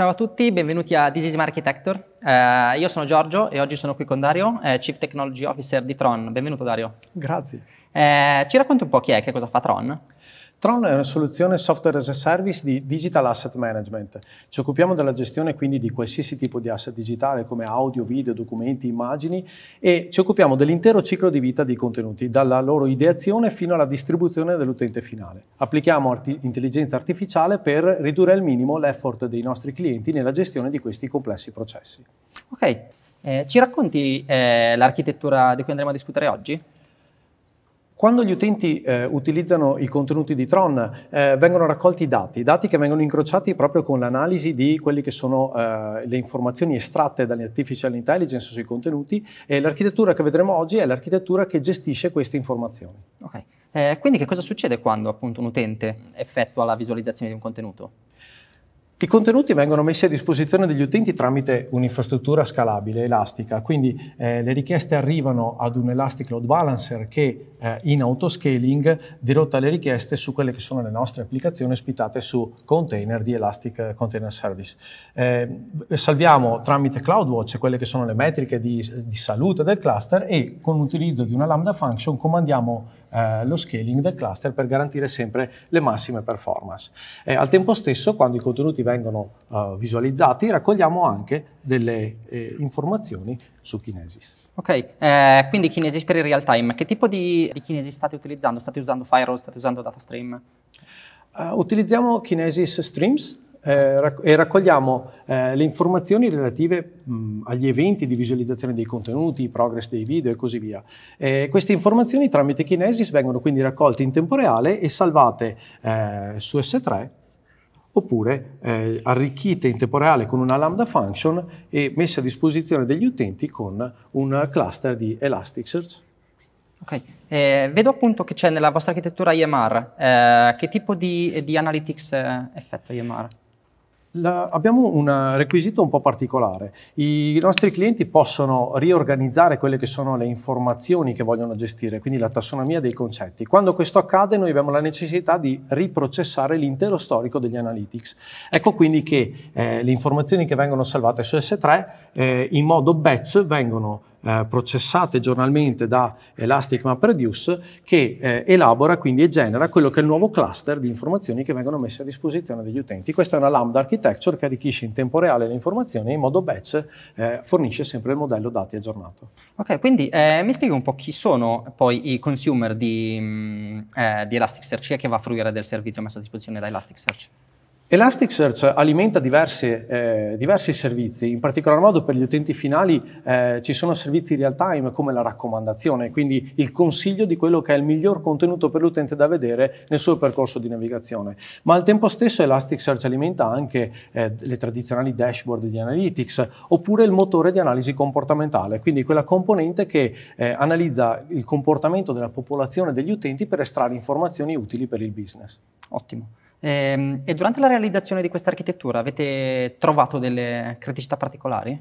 Ciao a tutti, benvenuti a This is Market Hector. Eh, io sono Giorgio e oggi sono qui con Dario, eh, Chief Technology Officer di Tron. Benvenuto Dario. Grazie. Eh, ci racconti un po' chi è, che cosa fa Tron? Tron è una soluzione software as a service di digital asset management. Ci occupiamo della gestione quindi di qualsiasi tipo di asset digitale come audio, video, documenti, immagini e ci occupiamo dell'intero ciclo di vita dei contenuti, dalla loro ideazione fino alla distribuzione dell'utente finale. Applichiamo arti- intelligenza artificiale per ridurre al minimo l'effort dei nostri clienti nella gestione di questi complessi processi. Ok, eh, ci racconti eh, l'architettura di cui andremo a discutere oggi? Quando gli utenti eh, utilizzano i contenuti di Tron eh, vengono raccolti dati, dati che vengono incrociati proprio con l'analisi di quelle che sono eh, le informazioni estratte dall'artificial intelligence sui contenuti e l'architettura che vedremo oggi è l'architettura che gestisce queste informazioni. Okay. Eh, quindi che cosa succede quando appunto un utente effettua la visualizzazione di un contenuto? I contenuti vengono messi a disposizione degli utenti tramite un'infrastruttura scalabile, elastica, quindi eh, le richieste arrivano ad un Elastic Load Balancer che eh, in autoscaling dirotta le richieste su quelle che sono le nostre applicazioni ospitate su container di Elastic eh, Container Service. Eh, salviamo tramite CloudWatch quelle che sono le metriche di, di salute del cluster e con l'utilizzo di una Lambda function comandiamo eh, lo scaling del cluster per garantire sempre le massime performance. Eh, al tempo stesso, quando i contenuti vengono uh, visualizzati, raccogliamo anche delle eh, informazioni su Kinesis. Ok, eh, quindi Kinesis per il real time, che tipo di, di Kinesis state utilizzando? State usando Firewall, state usando DataStream? Uh, utilizziamo Kinesis Streams, eh, rac- e raccogliamo eh, le informazioni relative mh, mm, agli eventi di visualizzazione dei contenuti, i progress dei video e così via. Eh, queste informazioni tramite Kinesis vengono quindi raccolte in tempo reale e salvate eh, su S3 oppure eh, arricchite in tempo reale con una Lambda function e messe a disposizione degli utenti con un cluster di Elasticsearch. Ok, eh, vedo appunto che c'è nella vostra architettura IMR, eh, che tipo di, di analytics eh, effetto IMR? La, abbiamo un requisito un po' particolare. I nostri clienti possono riorganizzare quelle che sono le informazioni che vogliono gestire, quindi la tassonomia dei concetti. Quando questo accade noi abbiamo la necessità di riprocessare l'intero storico degli analytics. Ecco quindi che eh, le informazioni che vengono salvate su S3 eh, in modo batch vengono eh, processate giornalmente da Elastic MapReduce che eh, elabora quindi e genera quello che è il nuovo cluster di informazioni che vengono messe a disposizione degli utenti. Questa è una Lambda Architecture che arricchisce in tempo reale le informazioni e in modo batch eh, fornisce sempre il modello dati aggiornato. Ok, quindi eh, mi spieghi un po' chi sono poi i consumer di, mh, mm, eh, di Elasticsearch, chi è che va a fruire del servizio messo a disposizione da Elasticsearch? Elasticsearch alimenta diverse, eh, diversi servizi, in particolar modo per gli utenti finali eh, ci sono servizi real time come la raccomandazione, quindi il consiglio di quello che è il miglior contenuto per l'utente da vedere nel suo percorso di navigazione. Ma al tempo stesso Elasticsearch alimenta anche eh, le tradizionali dashboard di Analytics oppure il motore di analisi comportamentale, quindi quella componente che eh, analizza il comportamento della popolazione degli utenti per estrarre informazioni utili per il business. Ottimo. Ehm, e, durante la realizzazione di questa architettura avete trovato delle criticità particolari?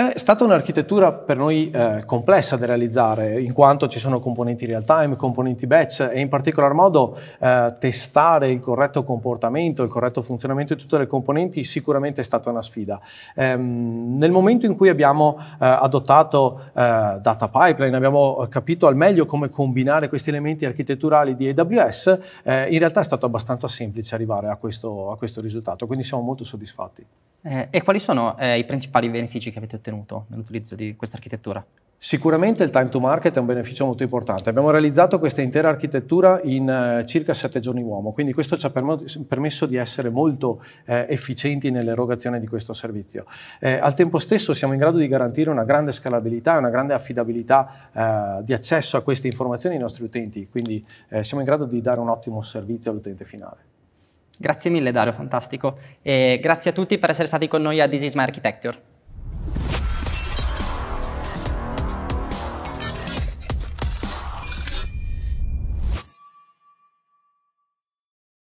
È stata un'architettura per noi eh, complessa da realizzare, in quanto ci sono componenti real time, componenti batch e in particolar modo eh, testare il corretto comportamento, il corretto funzionamento di tutte le componenti sicuramente è stata una sfida. Ehm, nel momento in cui abbiamo eh, adottato eh, data pipeline, abbiamo capito al meglio come combinare questi elementi architetturali di AWS, eh, in realtà è stato abbastanza semplice arrivare a questo, a questo risultato, quindi siamo molto soddisfatti. Eh, e quali sono eh, i principali benefici che avete ottenuto nell'utilizzo di questa architettura? Sicuramente il time to market è un beneficio molto importante. Abbiamo realizzato questa intera architettura in eh, circa sette giorni uomo, quindi questo ci ha permesso di essere molto eh, efficienti nell'erogazione di questo servizio. Eh, al tempo stesso siamo in grado di garantire una grande scalabilità e una grande affidabilità eh, di accesso a queste informazioni ai nostri utenti, quindi eh, siamo in grado di dare un ottimo servizio all'utente finale. Grazie mille Dario, fantastico. E grazie a tutti per essere stati con noi a This is My Architecture.